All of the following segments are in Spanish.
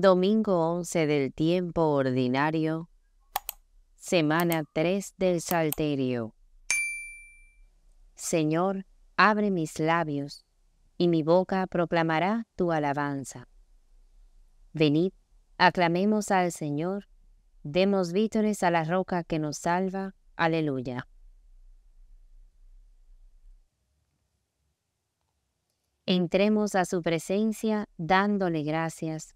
Domingo 11 del tiempo ordinario, semana 3 del Salterio. Señor, abre mis labios, y mi boca proclamará tu alabanza. Venid, aclamemos al Señor, demos vítores a la roca que nos salva. Aleluya. Entremos a su presencia dándole gracias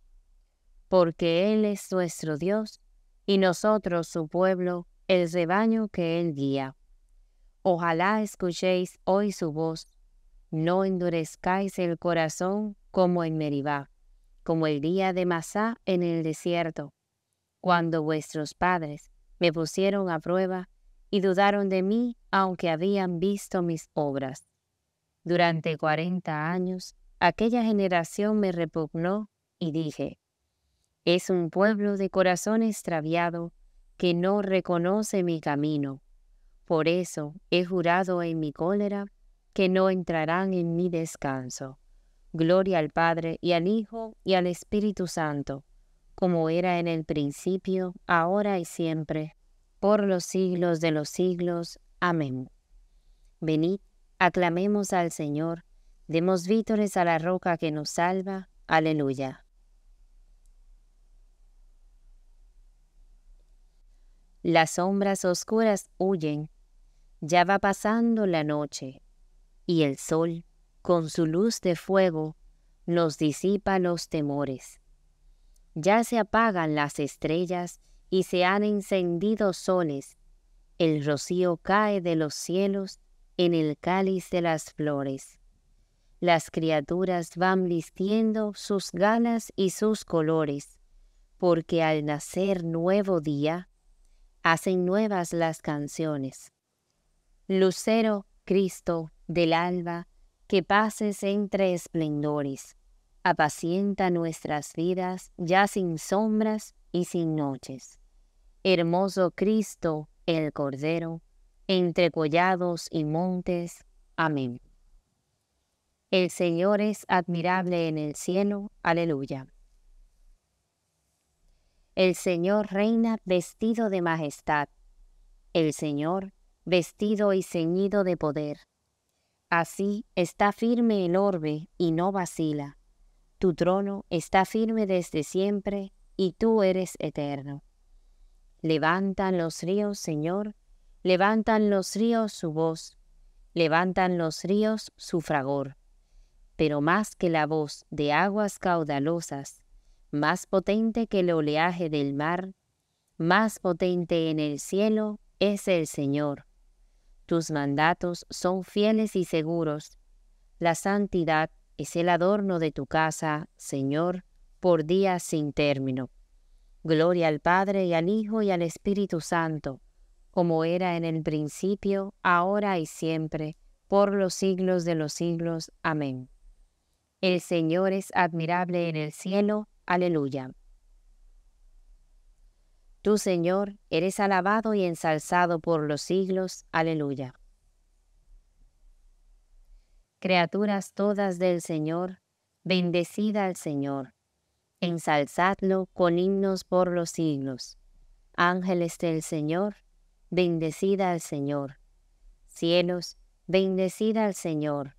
porque Él es nuestro Dios y nosotros su pueblo, el rebaño que Él guía. Ojalá escuchéis hoy su voz, no endurezcáis el corazón como en Meribá, como el día de Masá en el desierto, cuando vuestros padres me pusieron a prueba y dudaron de mí aunque habían visto mis obras. Durante cuarenta años aquella generación me repugnó y dije, es un pueblo de corazón extraviado que no reconoce mi camino. Por eso he jurado en mi cólera que no entrarán en mi descanso. Gloria al Padre y al Hijo y al Espíritu Santo, como era en el principio, ahora y siempre, por los siglos de los siglos. Amén. Venid, aclamemos al Señor, demos vítores a la roca que nos salva. Aleluya. Las sombras oscuras huyen, ya va pasando la noche, y el sol, con su luz de fuego, nos disipa los temores. Ya se apagan las estrellas y se han encendido soles, el rocío cae de los cielos en el cáliz de las flores. Las criaturas van vistiendo sus ganas y sus colores, porque al nacer nuevo día, hacen nuevas las canciones. Lucero, Cristo, del alba, que pases entre esplendores, apacienta nuestras vidas ya sin sombras y sin noches. Hermoso Cristo, el Cordero, entre collados y montes. Amén. El Señor es admirable en el cielo. Aleluya. El Señor reina vestido de majestad. El Señor vestido y ceñido de poder. Así está firme el orbe y no vacila. Tu trono está firme desde siempre y tú eres eterno. Levantan los ríos, Señor, levantan los ríos su voz, levantan los ríos su fragor. Pero más que la voz de aguas caudalosas, más potente que el oleaje del mar, más potente en el cielo es el Señor. Tus mandatos son fieles y seguros. La santidad es el adorno de tu casa, Señor, por días sin término. Gloria al Padre y al Hijo y al Espíritu Santo, como era en el principio, ahora y siempre, por los siglos de los siglos. Amén. El Señor es admirable en el cielo Aleluya. Tú, Señor, eres alabado y ensalzado por los siglos. Aleluya. Criaturas todas del Señor, bendecida al Señor. Ensalzadlo con himnos por los siglos. Ángeles del Señor, bendecida al Señor. Cielos, bendecida al Señor.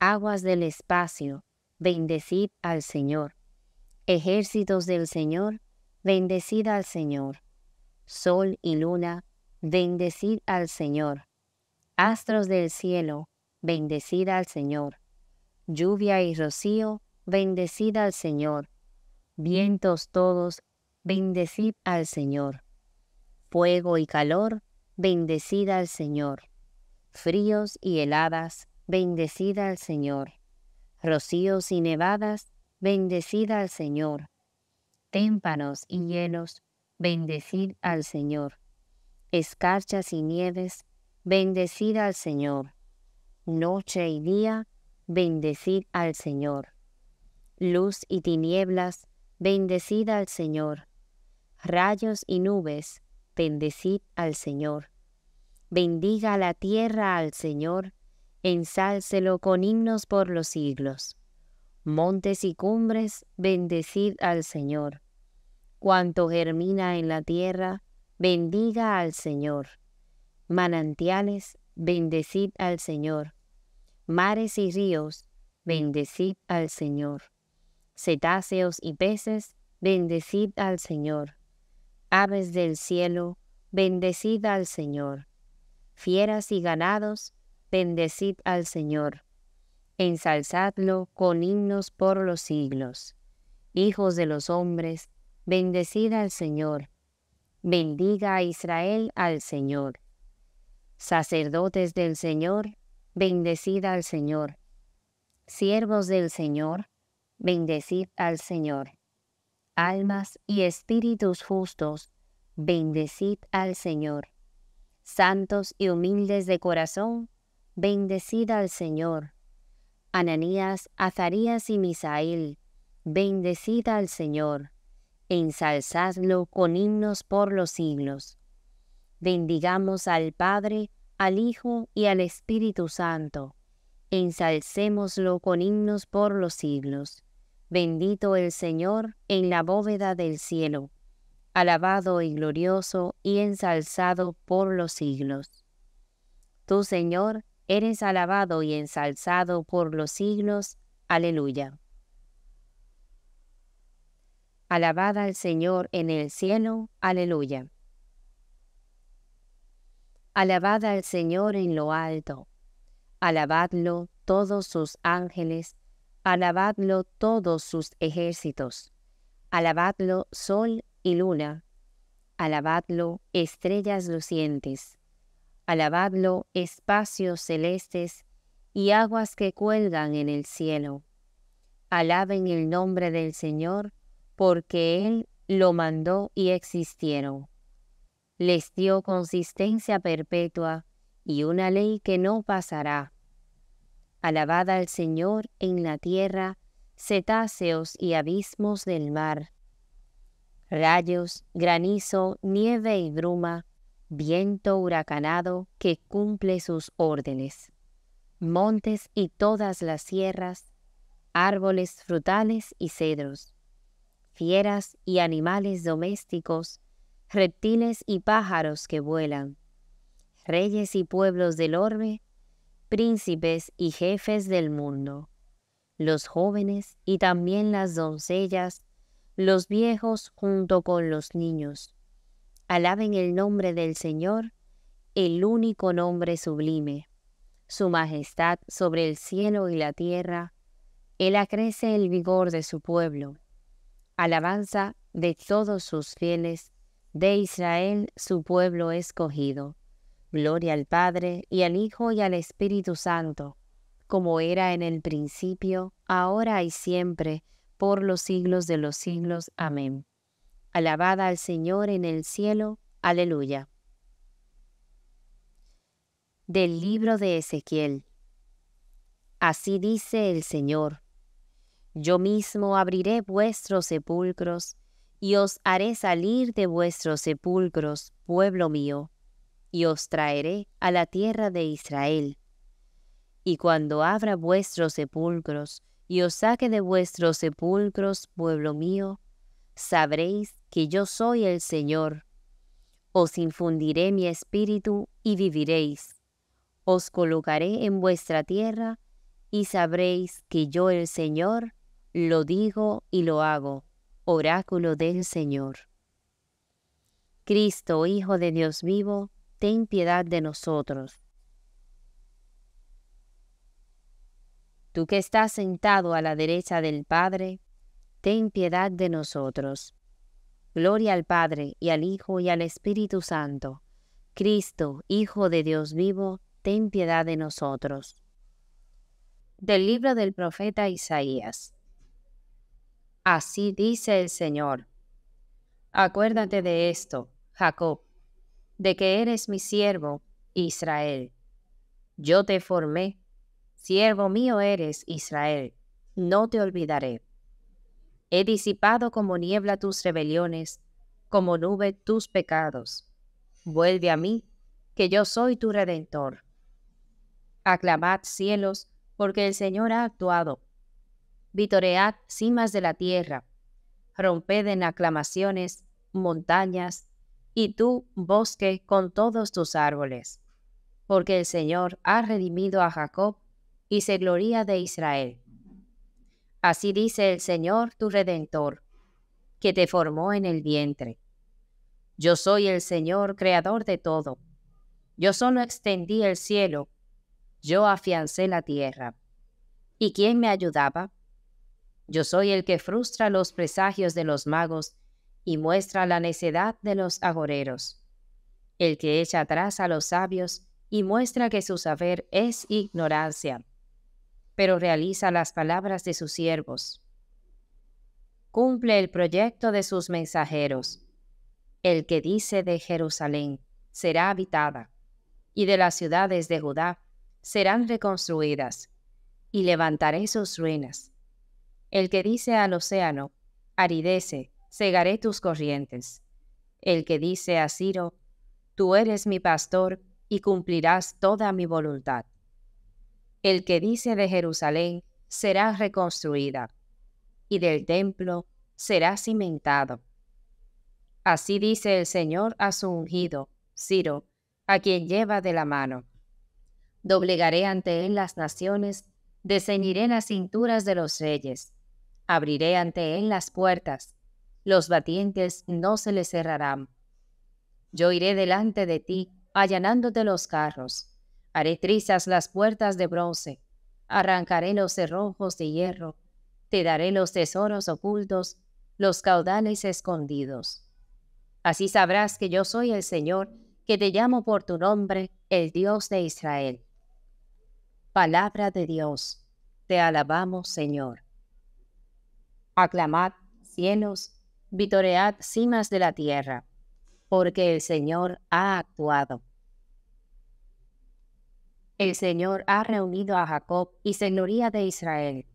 Aguas del espacio, bendecid al Señor. Ejércitos del Señor, bendecid al Señor. Sol y luna, bendecid al Señor. Astros del cielo, bendecid al Señor. Lluvia y rocío, bendecid al Señor. Vientos todos, bendecid al Señor. Fuego y calor, bendecid al Señor. Fríos y heladas, bendecid al Señor. Rocíos y nevadas, Bendecid al Señor. Témpanos y hielos, bendecid al Señor. Escarchas y nieves, bendecid al Señor. Noche y día, bendecid al Señor. Luz y tinieblas, bendecid al Señor. Rayos y nubes, bendecid al Señor. Bendiga la tierra al Señor, ensálcelo con himnos por los siglos montes y cumbres, bendecid al Señor. Cuanto germina en la tierra, bendiga al Señor. Manantiales, bendecid al Señor. Mares y ríos, bendecid al Señor. Cetáceos y peces, bendecid al Señor. Aves del cielo, bendecid al Señor. Fieras y ganados, bendecid al Señor ensalzadlo con himnos por los siglos. Hijos de los hombres, bendecid al Señor. Bendiga a Israel al Señor. Sacerdotes del Señor, bendecid al Señor. Siervos del Señor, bendecid al Señor. Almas y espíritus justos, bendecid al Señor. Santos y humildes de corazón, bendecid al Señor. Ananías, Azarías y Misael, bendecid al Señor, ensalzadlo con himnos por los siglos. Bendigamos al Padre, al Hijo y al Espíritu Santo, ensalcémoslo con himnos por los siglos. Bendito el Señor en la bóveda del cielo, alabado y glorioso y ensalzado por los siglos. Tu Señor, eres alabado y ensalzado por los siglos. Aleluya. Alabad al Señor en el cielo. Aleluya. Alabad al Señor en lo alto. Alabadlo todos sus ángeles. Alabadlo todos sus ejércitos. Alabadlo sol y luna. Alabadlo estrellas lucientes alabadlo espacios celestes y aguas que cuelgan en el cielo. Alaben el nombre del Señor, porque Él lo mandó y existieron. Les dio consistencia perpetua y una ley que no pasará. Alabad al Señor en la tierra, cetáceos y abismos del mar. Rayos, granizo, nieve y bruma, viento huracanado que cumple sus órdenes, montes y todas las sierras, árboles frutales y cedros, fieras y animales domésticos, reptiles y pájaros que vuelan, reyes y pueblos del orbe, príncipes y jefes del mundo, los jóvenes y también las doncellas, los viejos junto con los niños Alaben el nombre del Señor, el único nombre sublime. Su majestad sobre el cielo y la tierra, Él acrece el vigor de su pueblo. Alabanza de todos sus fieles, de Israel su pueblo escogido. Gloria al Padre y al Hijo y al Espíritu Santo, como era en el principio, ahora y siempre, por los siglos de los siglos. Amén. Alabada al Señor en el cielo. Aleluya. Del libro de Ezequiel. Así dice el Señor. Yo mismo abriré vuestros sepulcros y os haré salir de vuestros sepulcros, pueblo mío, y os traeré a la tierra de Israel. Y cuando abra vuestros sepulcros y os saque de vuestros sepulcros, pueblo mío, sabréis que yo soy el Señor. Os infundiré mi espíritu y viviréis. Os colocaré en vuestra tierra y sabréis que yo el Señor lo digo y lo hago. Oráculo del Señor. Cristo, Hijo de Dios vivo, ten piedad de nosotros. Tú que estás sentado a la derecha del Padre, ten piedad de nosotros. Gloria al Padre y al Hijo y al Espíritu Santo. Cristo, Hijo de Dios vivo, ten piedad de nosotros. Del libro del profeta Isaías. Así dice el Señor. Acuérdate de esto, Jacob, de que eres mi siervo, Israel. Yo te formé, siervo mío eres, Israel, no te olvidaré. He disipado como niebla tus rebeliones, como nube tus pecados. Vuelve a mí, que yo soy tu redentor. Aclamad cielos, porque el Señor ha actuado. Vitoread cimas de la tierra. Romped en aclamaciones montañas, y tú bosque con todos tus árboles. Porque el Señor ha redimido a Jacob y se gloria de Israel. Así dice el Señor tu Redentor, que te formó en el vientre. Yo soy el Señor, creador de todo. Yo solo extendí el cielo, yo afiancé la tierra. ¿Y quién me ayudaba? Yo soy el que frustra los presagios de los magos y muestra la necedad de los agoreros, el que echa atrás a los sabios y muestra que su saber es ignorancia pero realiza las palabras de sus siervos. Cumple el proyecto de sus mensajeros. El que dice de Jerusalén será habitada, y de las ciudades de Judá serán reconstruidas, y levantaré sus ruinas. El que dice al océano, aridece, cegaré tus corrientes. El que dice a Ciro, tú eres mi pastor, y cumplirás toda mi voluntad el que dice de Jerusalén será reconstruida, y del templo será cimentado. Así dice el Señor a su ungido, Ciro, a quien lleva de la mano. Doblegaré ante él las naciones, deseñiré las cinturas de los reyes, abriré ante él las puertas, los batientes no se le cerrarán. Yo iré delante de ti, allanándote los carros, Haré trizas las puertas de bronce, arrancaré los cerrojos de hierro, te daré los tesoros ocultos, los caudales escondidos. Así sabrás que yo soy el Señor, que te llamo por tu nombre, el Dios de Israel. Palabra de Dios, te alabamos, Señor. Aclamad, cielos, vitoread cimas de la tierra, porque el Señor ha actuado. El Señor ha reunido a Jacob y señoría de Israel,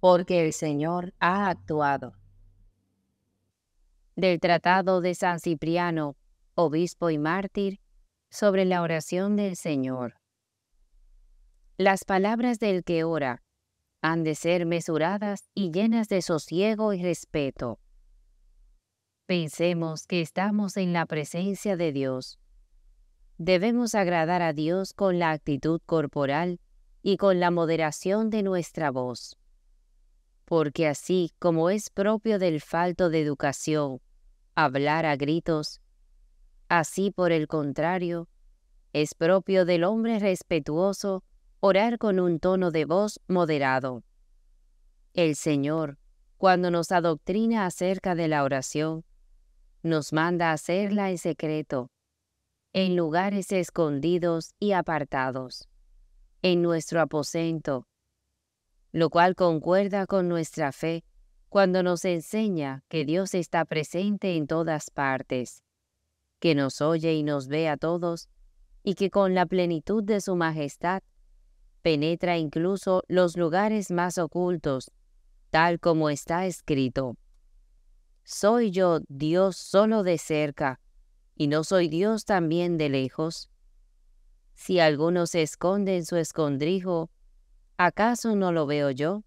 porque el Señor ha actuado. Del Tratado de San Cipriano, obispo y mártir, sobre la oración del Señor. Las palabras del que ora han de ser mesuradas y llenas de sosiego y respeto. Pensemos que estamos en la presencia de Dios Debemos agradar a Dios con la actitud corporal y con la moderación de nuestra voz. Porque así como es propio del falto de educación hablar a gritos, así por el contrario, es propio del hombre respetuoso orar con un tono de voz moderado. El Señor, cuando nos adoctrina acerca de la oración, nos manda hacerla en secreto en lugares escondidos y apartados, en nuestro aposento, lo cual concuerda con nuestra fe cuando nos enseña que Dios está presente en todas partes, que nos oye y nos ve a todos, y que con la plenitud de su majestad penetra incluso los lugares más ocultos, tal como está escrito. Soy yo Dios solo de cerca, no soy Dios también de lejos? Si alguno se esconde en su escondrijo, ¿acaso no lo veo yo?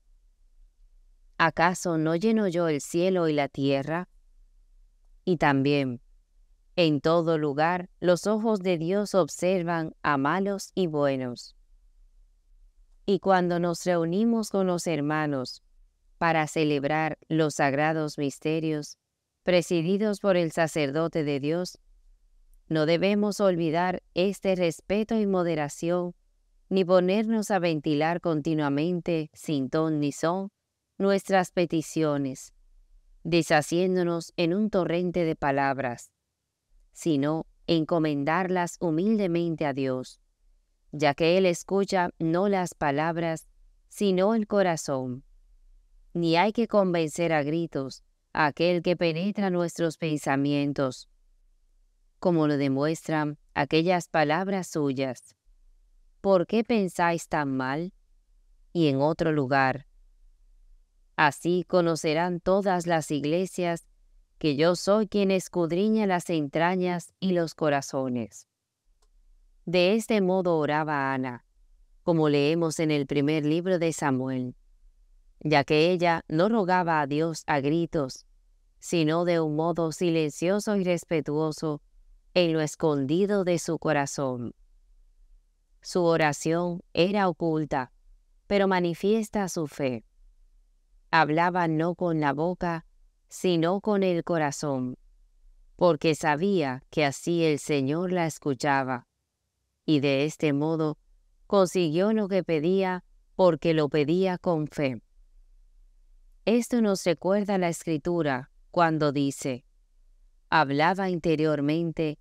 ¿Acaso no lleno yo el cielo y la tierra? Y también, en todo lugar, los ojos de Dios observan a malos y buenos. Y cuando nos reunimos con los hermanos para celebrar los sagrados misterios, presididos por el sacerdote de Dios, no debemos olvidar este respeto y moderación, ni ponernos a ventilar continuamente, sin ton ni son, nuestras peticiones, deshaciéndonos en un torrente de palabras, sino encomendarlas humildemente a Dios, ya que Él escucha no las palabras, sino el corazón. Ni hay que convencer a gritos a aquel que penetra nuestros pensamientos, como lo demuestran aquellas palabras suyas. ¿Por qué pensáis tan mal? Y en otro lugar. Así conocerán todas las iglesias que yo soy quien escudriña las entrañas y los corazones. De este modo oraba Ana, como leemos en el primer libro de Samuel, ya que ella no rogaba a Dios a gritos, sino de un modo silencioso y respetuoso en lo escondido de su corazón. Su oración era oculta, pero manifiesta su fe. Hablaba no con la boca, sino con el corazón, porque sabía que así el Señor la escuchaba. Y de este modo consiguió lo que pedía porque lo pedía con fe. Esto nos recuerda la escritura cuando dice, hablaba interiormente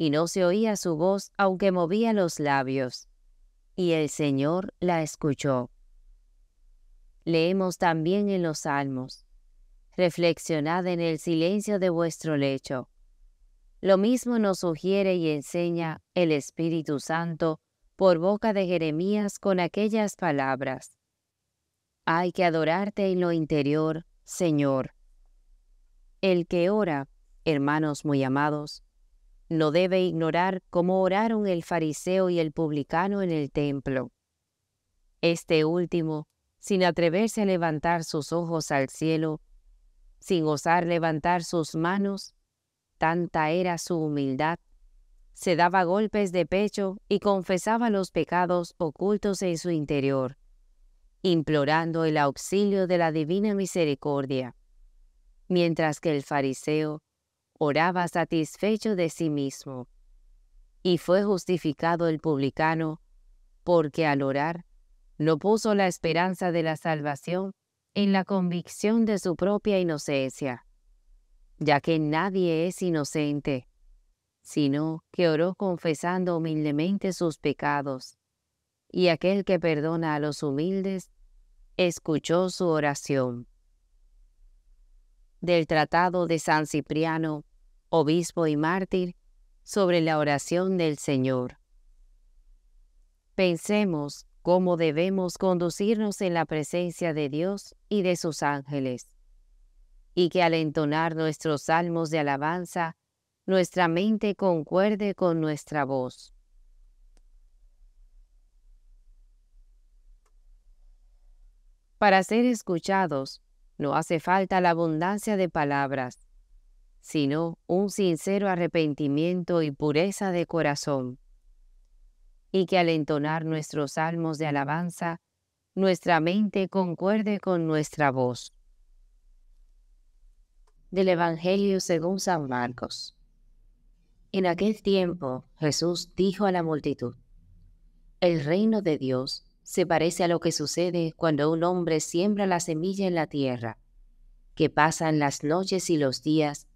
y no se oía su voz aunque movía los labios. Y el Señor la escuchó. Leemos también en los Salmos. Reflexionad en el silencio de vuestro lecho. Lo mismo nos sugiere y enseña el Espíritu Santo por boca de Jeremías con aquellas palabras. Hay que adorarte en lo interior, Señor. El que ora, hermanos muy amados, no debe ignorar cómo oraron el fariseo y el publicano en el templo. Este último, sin atreverse a levantar sus ojos al cielo, sin osar levantar sus manos, tanta era su humildad, se daba golpes de pecho y confesaba los pecados ocultos en su interior, implorando el auxilio de la divina misericordia, mientras que el fariseo, oraba satisfecho de sí mismo. Y fue justificado el publicano, porque al orar no puso la esperanza de la salvación en la convicción de su propia inocencia, ya que nadie es inocente, sino que oró confesando humildemente sus pecados, y aquel que perdona a los humildes escuchó su oración. Del Tratado de San Cipriano, obispo y mártir, sobre la oración del Señor. Pensemos cómo debemos conducirnos en la presencia de Dios y de sus ángeles, y que al entonar nuestros salmos de alabanza, nuestra mente concuerde con nuestra voz. Para ser escuchados, no hace falta la abundancia de palabras, sino un sincero arrepentimiento y pureza de corazón. Y que al entonar nuestros salmos de alabanza, nuestra mente concuerde con nuestra voz. Del Evangelio según San Marcos. En aquel tiempo Jesús dijo a la multitud, El reino de Dios se parece a lo que sucede cuando un hombre siembra la semilla en la tierra, que pasan las noches y los días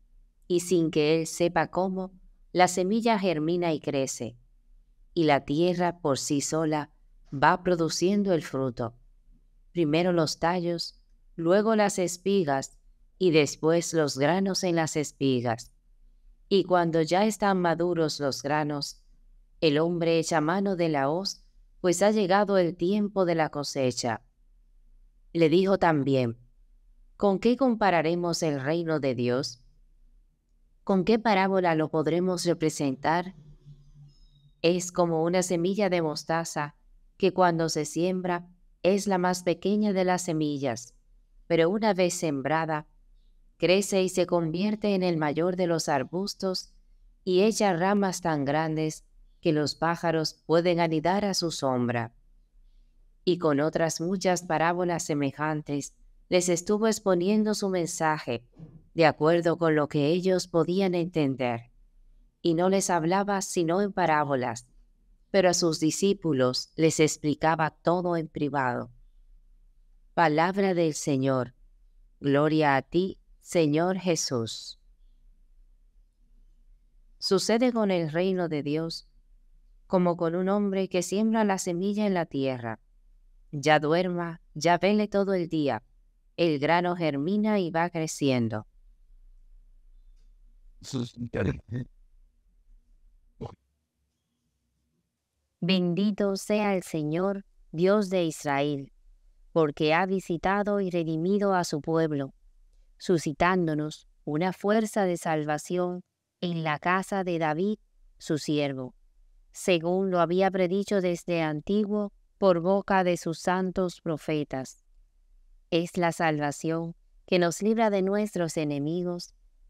y sin que él sepa cómo, la semilla germina y crece, y la tierra por sí sola va produciendo el fruto. Primero los tallos, luego las espigas y después los granos en las espigas. Y cuando ya están maduros los granos, el hombre echa mano de la hoz, pues ha llegado el tiempo de la cosecha. Le dijo también, ¿con qué compararemos el reino de Dios? ¿Con qué parábola lo podremos representar? Es como una semilla de mostaza que cuando se siembra es la más pequeña de las semillas, pero una vez sembrada, crece y se convierte en el mayor de los arbustos y echa ramas tan grandes que los pájaros pueden anidar a su sombra. Y con otras muchas parábolas semejantes les estuvo exponiendo su mensaje de acuerdo con lo que ellos podían entender, y no les hablaba sino en parábolas, pero a sus discípulos les explicaba todo en privado. Palabra del Señor. Gloria a ti, Señor Jesús. Sucede con el reino de Dios como con un hombre que siembra la semilla en la tierra. Ya duerma, ya vele todo el día, el grano germina y va creciendo Bendito sea el Señor, Dios de Israel, porque ha visitado y redimido a su pueblo, suscitándonos una fuerza de salvación en la casa de David, su siervo, según lo había predicho desde antiguo por boca de sus santos profetas. Es la salvación que nos libra de nuestros enemigos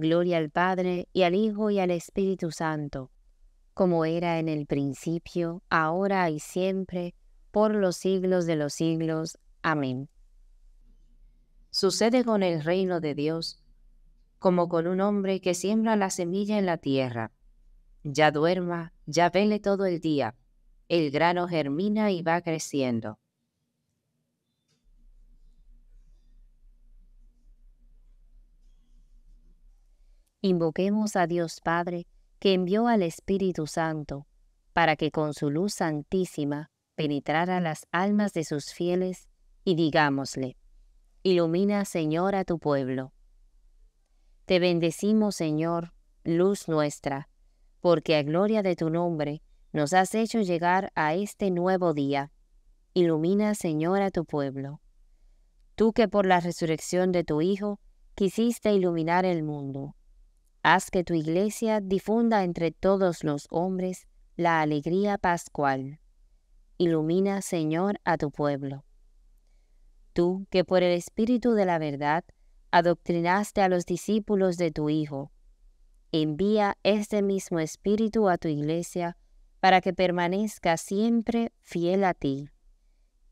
Gloria al Padre y al Hijo y al Espíritu Santo, como era en el principio, ahora y siempre, por los siglos de los siglos. Amén. Sucede con el reino de Dios como con un hombre que siembra la semilla en la tierra. Ya duerma, ya vele todo el día, el grano germina y va creciendo Invoquemos a Dios Padre, que envió al Espíritu Santo, para que con su luz santísima penetrara las almas de sus fieles, y digámosle, Ilumina, Señor, a tu pueblo. Te bendecimos, Señor, luz nuestra, porque a gloria de tu nombre nos has hecho llegar a este nuevo día. Ilumina, Señor, a tu pueblo. Tú que por la resurrección de tu Hijo quisiste iluminar el mundo, Haz que tu iglesia difunda entre todos los hombres la alegría pascual. Ilumina, Señor, a tu pueblo. Tú que por el Espíritu de la verdad adoctrinaste a los discípulos de tu Hijo, envía este mismo Espíritu a tu iglesia para que permanezca siempre fiel a ti.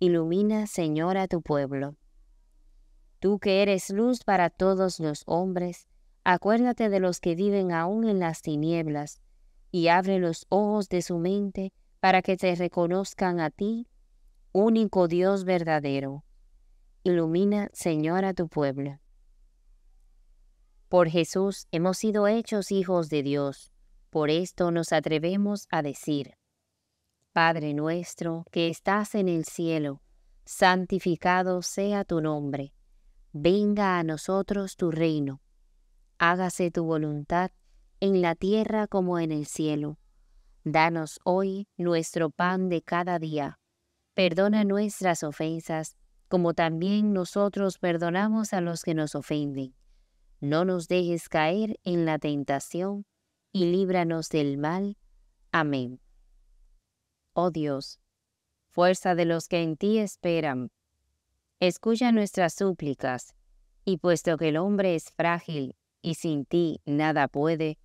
Ilumina, Señor, a tu pueblo. Tú que eres luz para todos los hombres, Acuérdate de los que viven aún en las tinieblas, y abre los ojos de su mente para que te reconozcan a ti, único Dios verdadero. Ilumina, Señor, a tu pueblo. Por Jesús hemos sido hechos hijos de Dios. Por esto nos atrevemos a decir, Padre nuestro que estás en el cielo, santificado sea tu nombre. Venga a nosotros tu reino hágase tu voluntad en la tierra como en el cielo. Danos hoy nuestro pan de cada día. Perdona nuestras ofensas, como también nosotros perdonamos a los que nos ofenden. No nos dejes caer en la tentación, y líbranos del mal. Amén. Oh Dios, fuerza de los que en ti esperan, escucha nuestras súplicas, y puesto que el hombre es frágil y sin ti nada puede,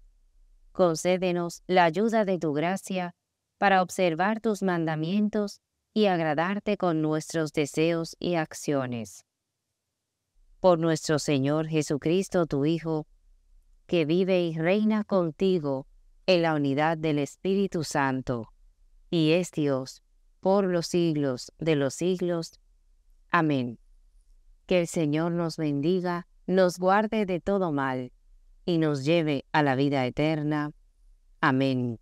concédenos la ayuda de tu gracia para observar tus mandamientos y agradarte con nuestros deseos y acciones. Por nuestro Señor Jesucristo, tu Hijo, que vive y reina contigo en la unidad del Espíritu Santo, y es Dios por los siglos de los siglos. Amén. Que el Señor nos bendiga nos guarde de todo mal y nos lleve a la vida eterna. Amén.